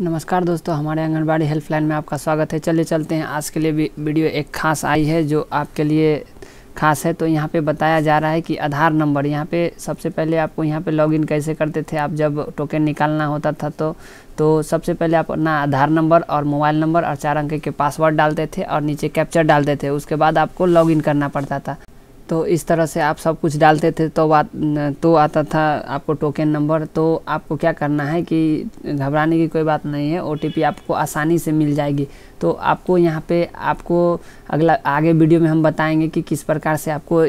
नमस्कार दोस्तों हमारे आंगनबाड़ी हेल्पलाइन में आपका स्वागत है चलिए चलते हैं आज के लिए वीडियो एक खास आई है जो आपके लिए खास है तो यहाँ पे बताया जा रहा है कि आधार नंबर यहाँ पे सबसे पहले आपको यहाँ पे लॉगिन कैसे करते थे आप जब टोकन निकालना होता था तो तो सबसे पहले आप अपना आधार नंबर और मोबाइल नंबर और चार अंक के पासवर्ड डालते थे और नीचे कैप्चर डालते थे उसके बाद आपको लॉगिन करना पड़ता था तो इस तरह से आप सब कुछ डालते थे तो बात तो आता था आपको टोकन नंबर तो आपको क्या करना है कि घबराने की कोई बात नहीं है ओ आपको आसानी से मिल जाएगी तो आपको यहाँ पे आपको अगला आगे वीडियो में हम बताएंगे कि किस प्रकार से आपको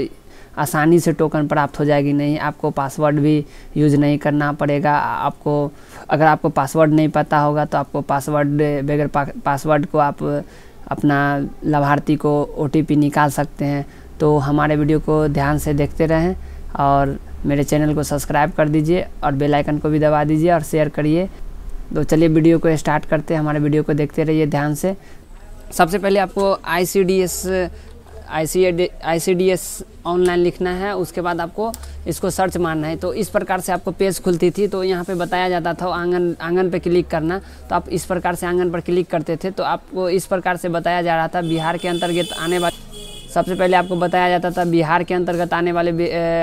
आसानी से टोकन प्राप्त हो जाएगी नहीं आपको पासवर्ड भी यूज़ नहीं करना पड़ेगा आपको अगर आपको पासवर्ड नहीं पता होगा तो आपको पासवर्ड बगैर पासवर्ड को आप अपना लाभार्थी को ओ निकाल सकते हैं तो हमारे वीडियो को ध्यान से देखते रहें और मेरे चैनल को सब्सक्राइब कर दीजिए और बेल आइकन को भी दबा दीजिए और शेयर करिए तो चलिए वीडियो को स्टार्ट करते हैं हमारे वीडियो को देखते रहिए ध्यान से सबसे पहले आपको I C D S I C D S online लिखना है उसके बाद आपको इसको सर्च मारना है तो इस प्रकार से आपको पेज खुलती थी तो यहाँ पे बताया जाता था आंगन आंगन पे क्लिक करना तो आप इस प्रकार से आंगन पर क्लिक करते थे तो आपको इस प्रकार से बताया जा रहा था बिहार के अंतर्गत आने वाले सबसे पहले आपको बताया जाता था बिहार के अंतर्गत आने वाले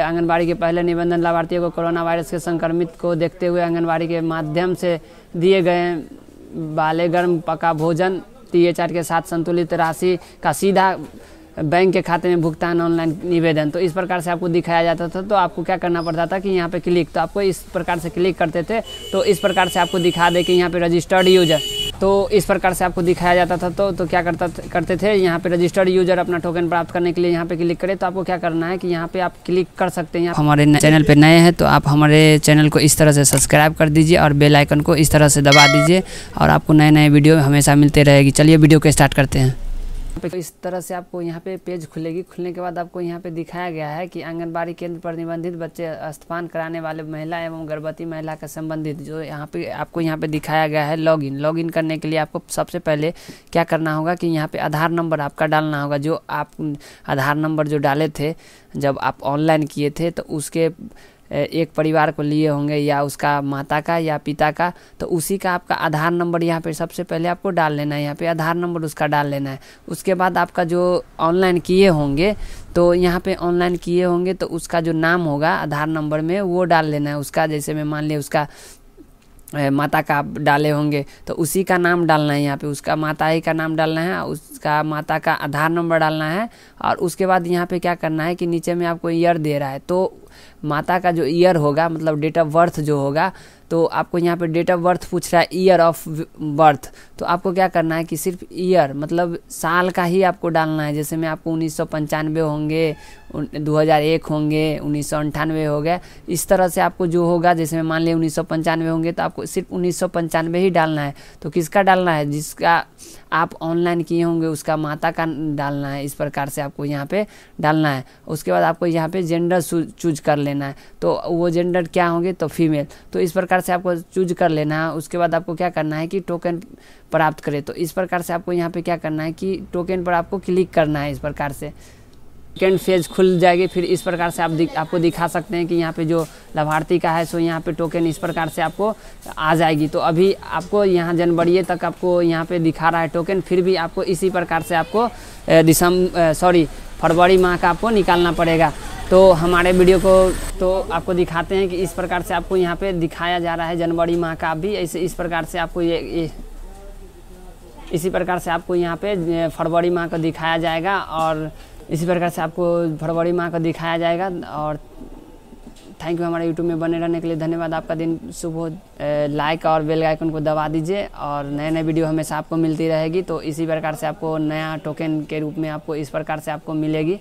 आंगनबाड़ी के पहले निबंधन लाभार्थियों को कोरोना वायरस के संक्रमित को देखते हुए आंगनबाड़ी के माध्यम से दिए गए बाले गर्म पका भोजन टी के साथ संतुलित राशि का सीधा बैंक के खाते में भुगतान ऑनलाइन निवेदन तो इस प्रकार से आपको दिखाया जाता था तो आपको क्या करना पड़ता था कि यहाँ पे क्लिक तो आपको इस प्रकार से क्लिक करते थे तो इस प्रकार से आपको दिखा दे कि यहाँ पे रजिस्टर्ड यूजर तो इस प्रकार से आपको दिखाया जाता था तो तो क्या करता करते थे यहाँ पे रजिस्टर्ड यूजर अपना टोकन प्राप्त करने के लिए यहाँ पे क्लिक करें तो आपको क्या करना है कि यहाँ पे आप क्लिक कर सकते हैं हमारे चैनल पे नए हैं तो आप हमारे चैनल को इस तरह से सब्सक्राइब कर दीजिए और बेल आइकन को इस तरह से दबा दीजिए और आपको नए नए वीडियो हमेशा मिलते रहेगी चलिए वीडियो को स्टार्ट करते हैं इस तरह से आपको यहाँ पे पेज खुलेगी खुलने के बाद आपको यहाँ पे दिखाया गया है कि आंगनबाड़ी केंद्र पर निबंधित बच्चे स्थान कराने वाले महिला एवं गर्भवती महिला का संबंधित जो यहाँ पे आपको यहाँ पे दिखाया गया है लॉगिन लॉगिन करने के लिए आपको सबसे पहले क्या करना होगा कि यहाँ पे आधार नंबर आपका डालना होगा जो आप आधार नंबर जो डाले थे जब आप ऑनलाइन किए थे तो उसके एक परिवार को लिए होंगे या उसका माता का या पिता का तो उसी का आपका आधार नंबर यहाँ पे सबसे पहले आपको डाल लेना है यहाँ पे आधार नंबर उसका डाल लेना है उसके बाद आपका जो ऑनलाइन किए होंगे तो यहाँ पे ऑनलाइन किए होंगे तो उसका जो नाम होगा आधार नंबर में वो डाल लेना है उसका जैसे मैं मान लिया उसका माता का आप डाले होंगे तो उसी का नाम डालना है यहाँ पे उसका माता ही का नाम डालना है उसका माता का आधार नंबर डालना है और उसके बाद यहाँ पे क्या करना है कि नीचे में आपको ईयर दे रहा है तो माता का जो ईयर होगा मतलब डेट ऑफ बर्थ जो होगा तो आपको यहाँ पे डेट ऑफ बर्थ पूछ रहा है ईयर ऑफ बर्थ तो आपको क्या करना है कि सिर्फ ईयर मतलब साल का ही आपको डालना है जैसे मैं आपको उन्नीस होंगे 2001 होंगे उन्नीस हो गए इस तरह से आपको जो होगा जैसे मैं मान लिया उन्नीस होंगे तो आपको सिर्फ उन्नीस ही डालना है तो किसका डालना है जिसका आप ऑनलाइन किए होंगे उसका माता का डालना है इस प्रकार से आपको यहाँ पे डालना है उसके बाद आपको यहाँ पे जेंडर चूज कर लेना है तो वो जेंडर क्या होंगे तो फीमेल तो इस प्रकार से आपको चूज कर लेना है उसके बाद आपको क्या करना है कि टोकन प्राप्त करें तो इस प्रकार से आपको यहाँ पे क्या करना है कि टोकन पर आपको क्लिक करना है इस प्रकार से सेकेंड फेज खुल जाएगी फिर इस प्रकार से आप दि, आपको दिखा सकते हैं कि यहाँ पे जो लाभार्थी का है सो यहाँ पे टोकन इस प्रकार से आपको आ जाएगी तो अभी आपको यहाँ जनवरी तक आपको यहाँ पे दिखा रहा है टोकन फिर भी आपको इसी प्रकार से आपको दिसंबर सॉरी फरवरी माह का आपको निकालना पड़ेगा तो हमारे वीडियो को तो आपको दिखाते हैं कि इस प्रकार से आपको यहाँ पे दिखाया जा रहा है जनवरी माह का भी ऐसे इस प्रकार से आपको ये, ये इसी प्रकार से आपको यहाँ पे फरवरी माह को दिखाया जाएगा और इसी प्रकार से आपको फरवरी माह को दिखाया जाएगा और थैंक यू हमारे यूट्यूब में बने रहने के लिए धन्यवाद आपका दिन सुबह लाइक और बेल आइकन को दबा दीजिए और नए नए वीडियो हमेशा आपको मिलती रहेगी तो इसी प्रकार से आपको नया टोकन के रूप में आपको इस प्रकार से आपको मिलेगी